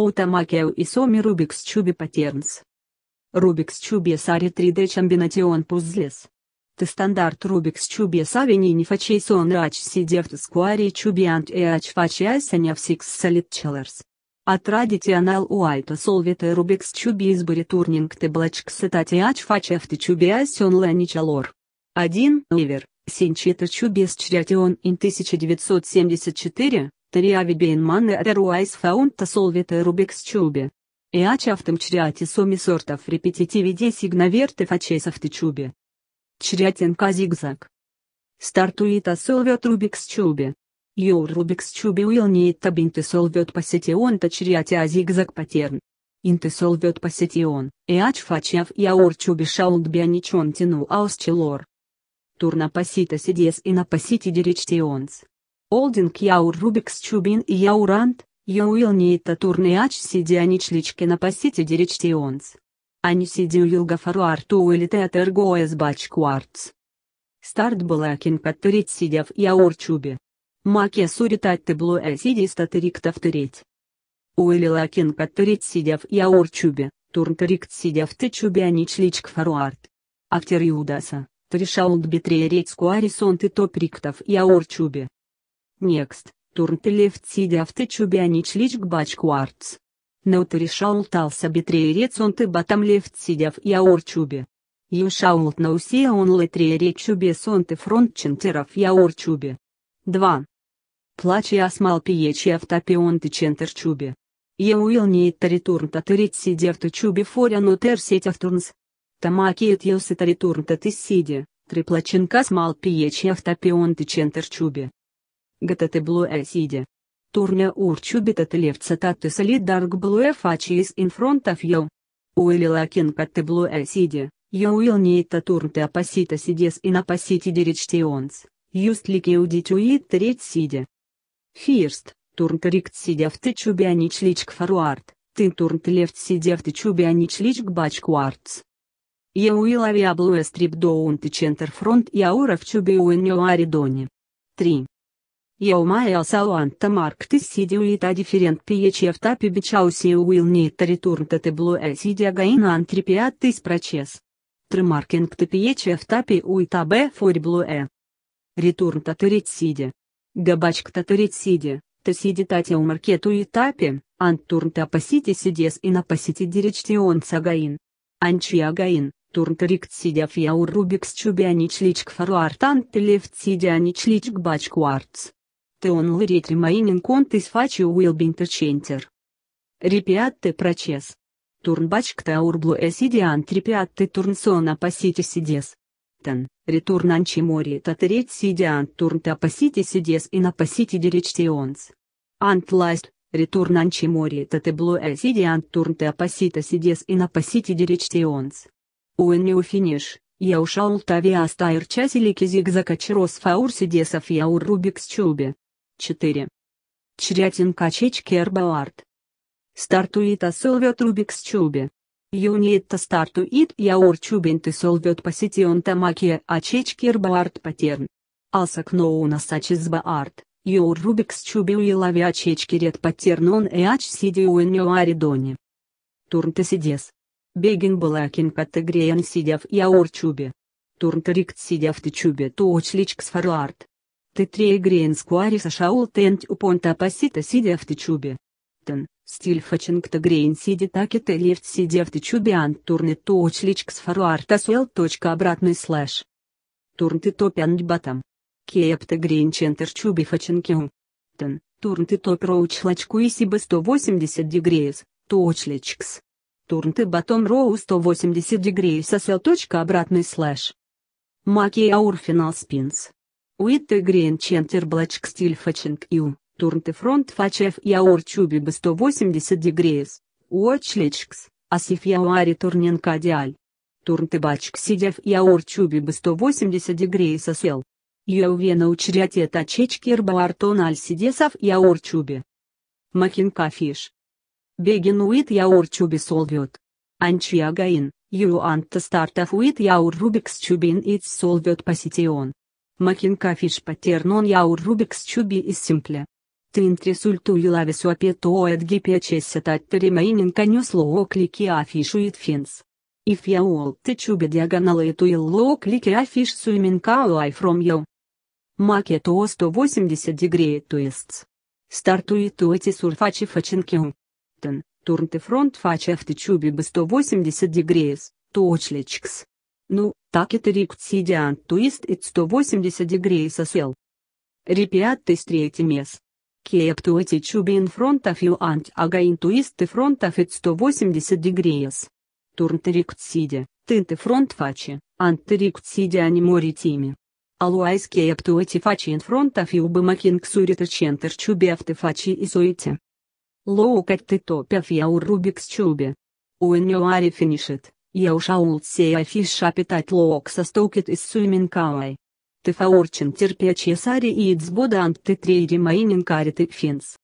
Ота Макео и Соми Рубикс Чуби Паттернс. Рубикс Чуби Сари 3D Чамбинатион Пузлес. Ты стандарт Рубикс Чуби Чубес Авенини Фачейсон Рач Сидерт Чуби Ант и Ач Фачайсаня в Сикс Солид Челлерс. Атрадиционал уайта Солвита рубикс чуби избори турнинг ты блачк сетати ач фачефты чуби асен ланичалор. 1. Ивер, Синчита чубис чрятион ин 1974, Tariavi Бейнман и Otherwise Found to Solve the Rubik's Cube. E aceea avtem create somi sort of repetitive de signaverte faces of the cube. Creating ca zigzag. Startuita solve Rubik's Cube. Your Rubik's Cube will need to be to solve it по сети он to create a zigzag pattern. Inte solvet по сети он, e aci faceav your cube should be anicion tinu aus celor. Turna pasita sidies in a pasiti directions. Олдинг Яур Рубикс Чубин и Яурант, Яуилниита Турныач Сидианич Личкина Пасити Диричтионс. Они а сидю Юлгафару Арту или Театер Гоэс Бачкуарц. Старт была кинкатурить сидев Яур чуби. Маке суритать тебло эсиди статыриктов тырить. Уэли лакин катурить сидев Яур чуби. Турн турнтырикт сидев ты Чубе анич личк фаруарт. Актер Юдаса, трешаулт битререц куарисон ты топриктов Яур чуби. Next, turn to left side after Чубянич лич backwards. Notary shall also be three reds on the bottom left side of your tube. You shall now see only three red tubes on the front center of your tube. 2. Плачь я смал пиечи автопион ты центр чубе. Я уил не таритурн татырить сидев ты чубе форя но тер сеть автурнс. Тамаки от елсы таритурн ты сиде, триплаченка смал пиечи автопион ты центр чубе. Гатате блуэ сидя. Турня урчубитат левца солид дарк блуэ фачи из инфронтов йо. Уэли лакин катте блуэ сидя, йо уил нейта турте опасита сидес и напасити деречтионс, юст лики удить аудитуит треть сидя. Фирст, турн коррект сидя в ты чубянич личк фаруарт, ты турн левт сидя в ты чубянич личк бачкуарц. Яуила виаблуэ стрипдоун ты чентерфронт яура в чубе уэн аридоне. 3. Яумая Сауанта Маркты Сидиу и та дифферент пиечевта пибичауси уил нитта ретурнта теблу эсидия гаина антрипиаттис прочес. Тремаркинг ты пиечевта пи уита бе форьблу э. Ретурнта тыритсиди. Габачкта тыритсиди, тасиди у умаркету и тапи, та пасити сидес и на пасити диречтион сагаин. Анчия турн Турнтрикт сидя фиаур рубикс чубянич личк фаруартант лифт сидя нич личк бачкуарц. The only rate remaining count is faccio will be intercenter. Repeat proces. Turn back to our blue acid and repeat the turn son opposite sides. Ten, return anchimori taterate side and turn to opposite sides in opposite directions. And last, return anchimori tate blue acid and turn to opposite sides in opposite directions. When you finish, я ушел Тавиас Тайр Часилики Зигзака Чирос Фаурсидесов Яур Рубикс Чубе. 4. Чрятин Качечки Эрбауард. Стартует а Рубикс Чубе. Юниетта стартует яур чубин ты солвет посетион тамакия ачечки эрбаарт патерн. Алсак ноуна сачизбаарт, юр рубикс чубил и ачечки ред патерн он и ач сиди уэн юаридони. Турн ты сидес. Бегин балакин категреян сидяв яур чубе. Турн ты рикт сидяв ты чубе то очличк сфаруарт. T3 Green Square Shaul Tent Upon Tapasita City of Tchube. Ten, Still Facingta Green City Takita Left City of Tchube and Turn Touchlix Faruartaswell. Обратный слэш. Turn to Top and Bottom. Кепта Green Center Чуби Facingum. Ten, Turn to Top Roach Лачку и Сиба 180 degrees, Touchlix. Turn to Bottom Row 180 degrees Asel. Обратный слэш. Маки Аур Финал Спинс. Uite Green Center Black Steel Facing You, Turn the Front Facef Your Tube 180 Degrees, Watch Legs, As if you are turning Cadial. Turn the Back Sidef Your Tube 180 Degrees As well. You Vena Учрятие Тачечки Рбаартон Аль Сидесов Your Tube. Макинка Фиш. Begin with Your Tube Solved. Анчья Гаин, You want to start off with Your Rubik's Tube in its Solved Position. Machinca fish pattern on your Rubik's cube is simple. To introduce you love suapet at gpcs at the remaining can slow click a fish with fins. If you want the cube diagonal it will low click a fish swimming away from you. Make it 180 degree twists. Start with эти surface facing Ten, turn the front face of the cube by 180 degrees, touch legs. Ну, так Рикт Сидиан Туист и 180 дегрей сосел. Репиат ты с третий мес. Кептуэти чубин фронтов и ант агаин туисты фронтов и 180 дегреес. Турнтерикт сиди, тынты фронт фачи, ант антерикт сиди анимори тими. Алуайс кептуэти фачи фронтов и убымакинг сурита чентер чубефты фачи и Лоу Лоукать ты топев яур рубикс чубе. Уэньюари финишит. Я ушаул сея фиша питать лоок со стокет из суименкауай. Ты фаурчин терпяче сари и ицбода антты трейри майнинкари ты финс.